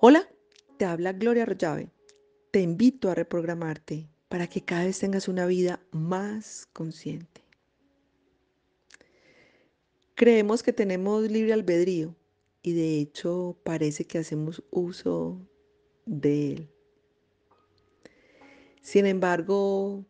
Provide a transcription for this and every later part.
Hola, te habla Gloria Arroyave. Te invito a reprogramarte para que cada vez tengas una vida más consciente. Creemos que tenemos libre albedrío y de hecho parece que hacemos uso de él. Sin embargo,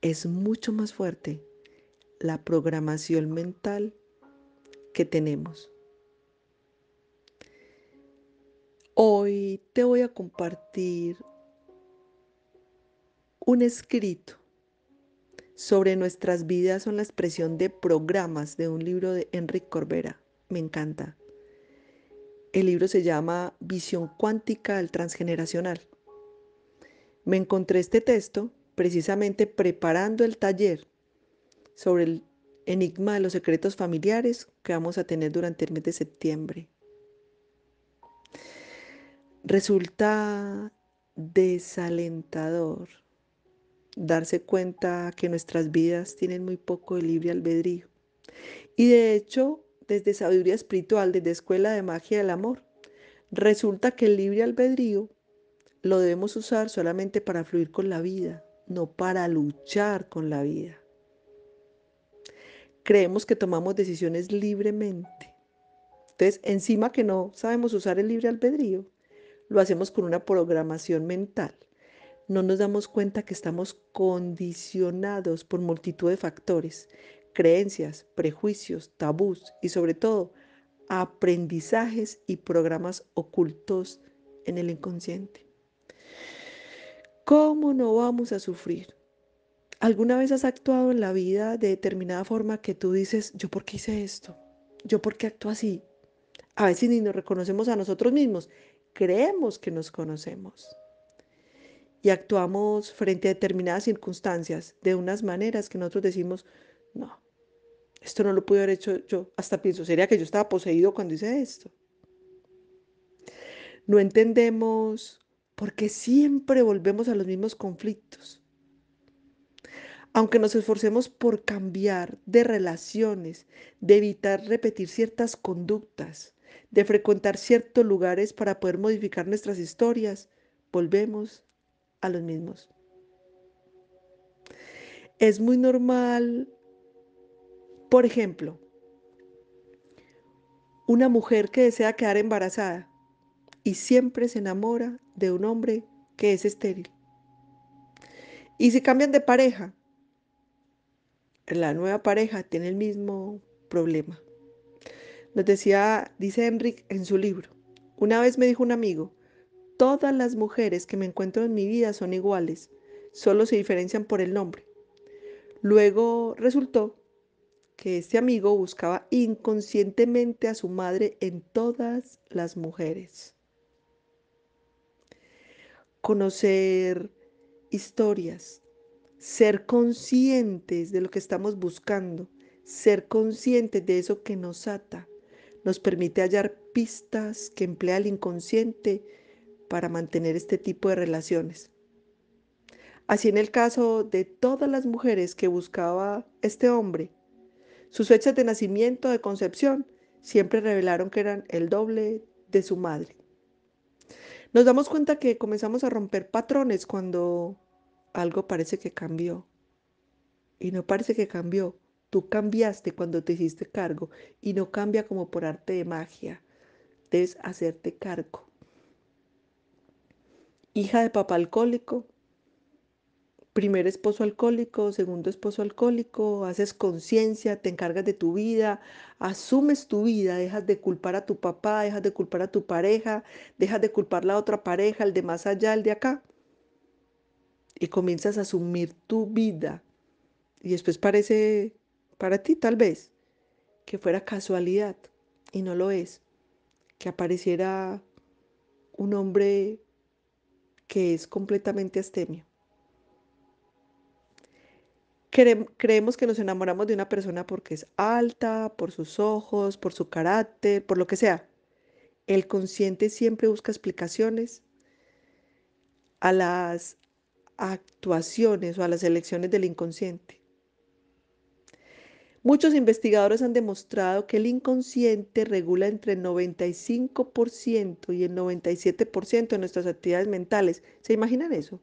es mucho más fuerte la programación mental que tenemos. Hoy te voy a compartir un escrito sobre nuestras vidas son la expresión de programas de un libro de Enrique Corbera. Me encanta. El libro se llama Visión cuántica al transgeneracional. Me encontré este texto precisamente preparando el taller sobre el enigma de los secretos familiares que vamos a tener durante el mes de septiembre. Resulta desalentador darse cuenta que nuestras vidas tienen muy poco de libre albedrío. Y de hecho, desde sabiduría espiritual, desde escuela de magia del amor, resulta que el libre albedrío lo debemos usar solamente para fluir con la vida, no para luchar con la vida. Creemos que tomamos decisiones libremente. Entonces, encima que no sabemos usar el libre albedrío, lo hacemos con una programación mental. No nos damos cuenta que estamos condicionados por multitud de factores, creencias, prejuicios, tabús y sobre todo aprendizajes y programas ocultos en el inconsciente. ¿Cómo no vamos a sufrir? ¿Alguna vez has actuado en la vida de determinada forma que tú dices, yo por qué hice esto? ¿Yo por qué actúo así? A veces ni nos reconocemos a nosotros mismos creemos que nos conocemos. Y actuamos frente a determinadas circunstancias de unas maneras que nosotros decimos, no, esto no lo pude haber hecho yo. Hasta pienso, sería que yo estaba poseído cuando hice esto. No entendemos por qué siempre volvemos a los mismos conflictos. Aunque nos esforcemos por cambiar de relaciones, de evitar repetir ciertas conductas, de frecuentar ciertos lugares para poder modificar nuestras historias, volvemos a los mismos. Es muy normal, por ejemplo, una mujer que desea quedar embarazada y siempre se enamora de un hombre que es estéril. Y si cambian de pareja, la nueva pareja tiene el mismo problema. Nos decía, dice Enric en su libro, una vez me dijo un amigo, todas las mujeres que me encuentro en mi vida son iguales, solo se diferencian por el nombre. Luego resultó que este amigo buscaba inconscientemente a su madre en todas las mujeres. Conocer historias, ser conscientes de lo que estamos buscando, ser conscientes de eso que nos ata, nos permite hallar pistas que emplea el inconsciente para mantener este tipo de relaciones. Así en el caso de todas las mujeres que buscaba este hombre, sus fechas de nacimiento, de concepción, siempre revelaron que eran el doble de su madre. Nos damos cuenta que comenzamos a romper patrones cuando algo parece que cambió. Y no parece que cambió, Tú cambiaste cuando te hiciste cargo y no cambia como por arte de magia. Debes hacerte cargo. Hija de papá alcohólico, primer esposo alcohólico, segundo esposo alcohólico, haces conciencia, te encargas de tu vida, asumes tu vida, dejas de culpar a tu papá, dejas de culpar a tu pareja, dejas de culpar a la otra pareja, el de más allá, el de acá. Y comienzas a asumir tu vida. Y después parece para ti tal vez, que fuera casualidad y no lo es, que apareciera un hombre que es completamente astemio. creemos que nos enamoramos de una persona porque es alta, por sus ojos, por su carácter, por lo que sea. El consciente siempre busca explicaciones a las actuaciones o a las elecciones del inconsciente. Muchos investigadores han demostrado que el inconsciente regula entre el 95% y el 97% de nuestras actividades mentales. ¿Se imaginan eso?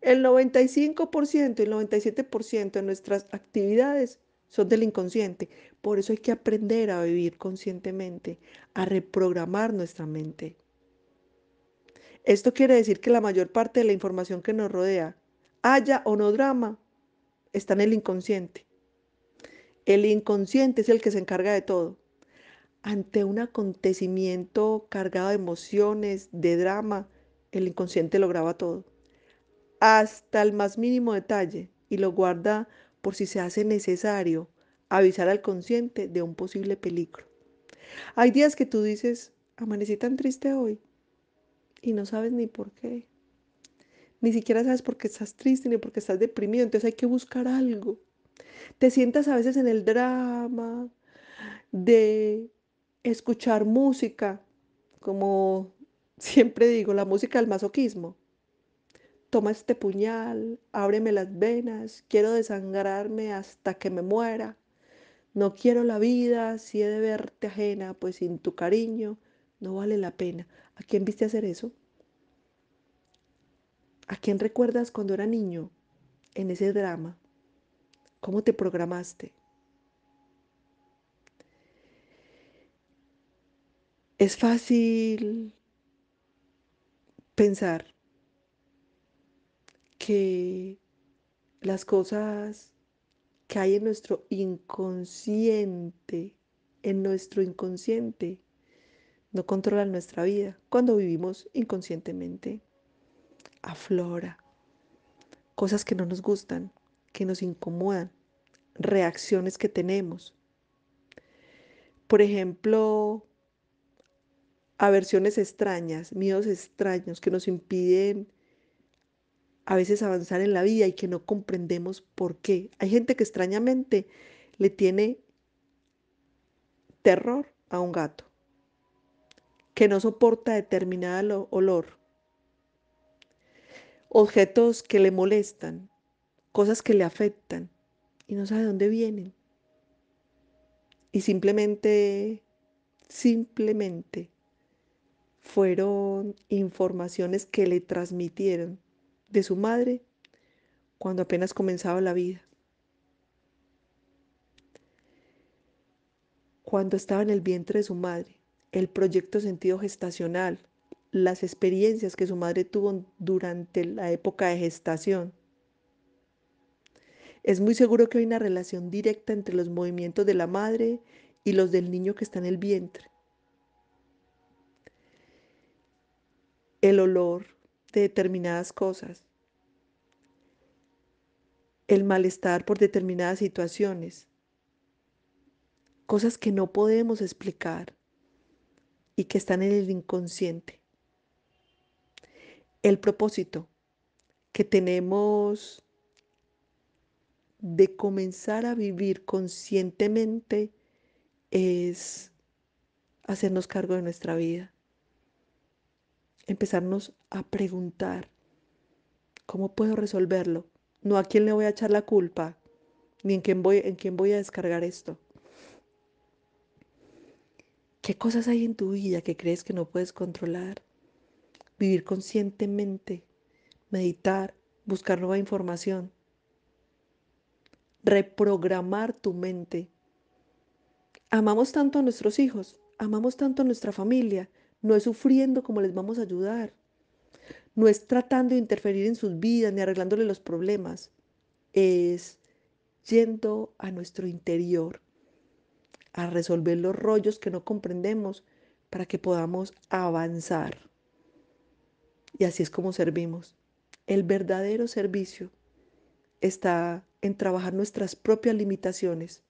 El 95% y el 97% de nuestras actividades son del inconsciente. Por eso hay que aprender a vivir conscientemente, a reprogramar nuestra mente. Esto quiere decir que la mayor parte de la información que nos rodea, haya o no drama, está en el inconsciente. El inconsciente es el que se encarga de todo. Ante un acontecimiento cargado de emociones, de drama, el inconsciente lo graba todo, hasta el más mínimo detalle, y lo guarda por si se hace necesario avisar al consciente de un posible peligro. Hay días que tú dices, amanecí tan triste hoy, y no sabes ni por qué. Ni siquiera sabes por qué estás triste ni por qué estás deprimido. Entonces hay que buscar algo te sientas a veces en el drama de escuchar música, como siempre digo, la música del masoquismo. Toma este puñal, ábreme las venas, quiero desangrarme hasta que me muera. No quiero la vida, si he de verte ajena, pues sin tu cariño no vale la pena. ¿A quién viste hacer eso? ¿A quién recuerdas cuando era niño en ese drama? ¿Cómo te programaste? Es fácil pensar que las cosas que hay en nuestro inconsciente, en nuestro inconsciente, no controlan nuestra vida. Cuando vivimos inconscientemente, aflora cosas que no nos gustan, que nos incomodan, reacciones que tenemos. Por ejemplo, aversiones extrañas, miedos extraños que nos impiden a veces avanzar en la vida y que no comprendemos por qué. Hay gente que extrañamente le tiene terror a un gato, que no soporta determinado olor, objetos que le molestan, cosas que le afectan y no sabe dónde vienen. Y simplemente, simplemente fueron informaciones que le transmitieron de su madre cuando apenas comenzaba la vida. Cuando estaba en el vientre de su madre, el proyecto sentido gestacional, las experiencias que su madre tuvo durante la época de gestación, es muy seguro que hay una relación directa entre los movimientos de la madre y los del niño que está en el vientre. El olor de determinadas cosas. El malestar por determinadas situaciones. Cosas que no podemos explicar y que están en el inconsciente. El propósito que tenemos de comenzar a vivir conscientemente es hacernos cargo de nuestra vida. Empezarnos a preguntar, ¿cómo puedo resolverlo? No a quién le voy a echar la culpa, ni en quién voy, en quién voy a descargar esto. ¿Qué cosas hay en tu vida que crees que no puedes controlar? Vivir conscientemente, meditar, buscar nueva información reprogramar tu mente. Amamos tanto a nuestros hijos, amamos tanto a nuestra familia, no es sufriendo como les vamos a ayudar, no es tratando de interferir en sus vidas ni arreglándole los problemas, es yendo a nuestro interior a resolver los rollos que no comprendemos para que podamos avanzar. Y así es como servimos. El verdadero servicio está en trabajar nuestras propias limitaciones,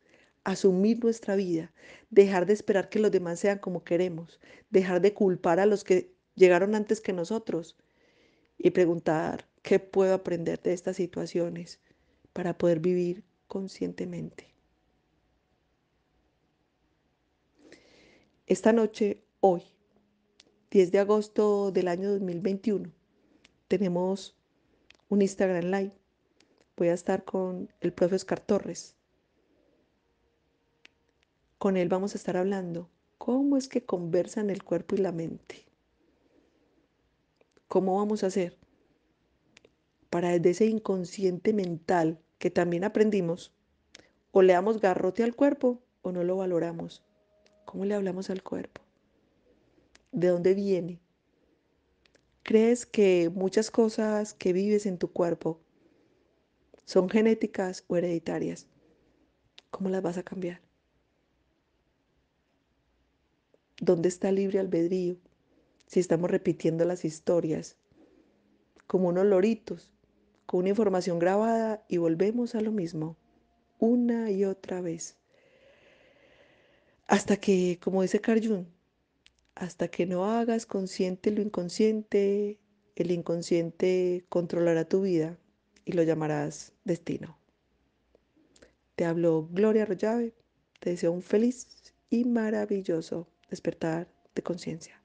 asumir nuestra vida, dejar de esperar que los demás sean como queremos, dejar de culpar a los que llegaron antes que nosotros y preguntar qué puedo aprender de estas situaciones para poder vivir conscientemente. Esta noche, hoy, 10 de agosto del año 2021, tenemos un Instagram Live voy a estar con el profe Oscar Torres. Con él vamos a estar hablando cómo es que conversan el cuerpo y la mente. ¿Cómo vamos a hacer para desde ese inconsciente mental que también aprendimos, o le damos garrote al cuerpo o no lo valoramos? ¿Cómo le hablamos al cuerpo? ¿De dónde viene? ¿Crees que muchas cosas que vives en tu cuerpo son genéticas o hereditarias, ¿cómo las vas a cambiar? ¿Dónde está libre albedrío? Si estamos repitiendo las historias como unos loritos, con una información grabada y volvemos a lo mismo una y otra vez. Hasta que, como dice Carl hasta que no hagas consciente lo inconsciente, el inconsciente controlará tu vida y lo llamarás destino. Te hablo Gloria Rollave, te deseo un feliz y maravilloso despertar de conciencia.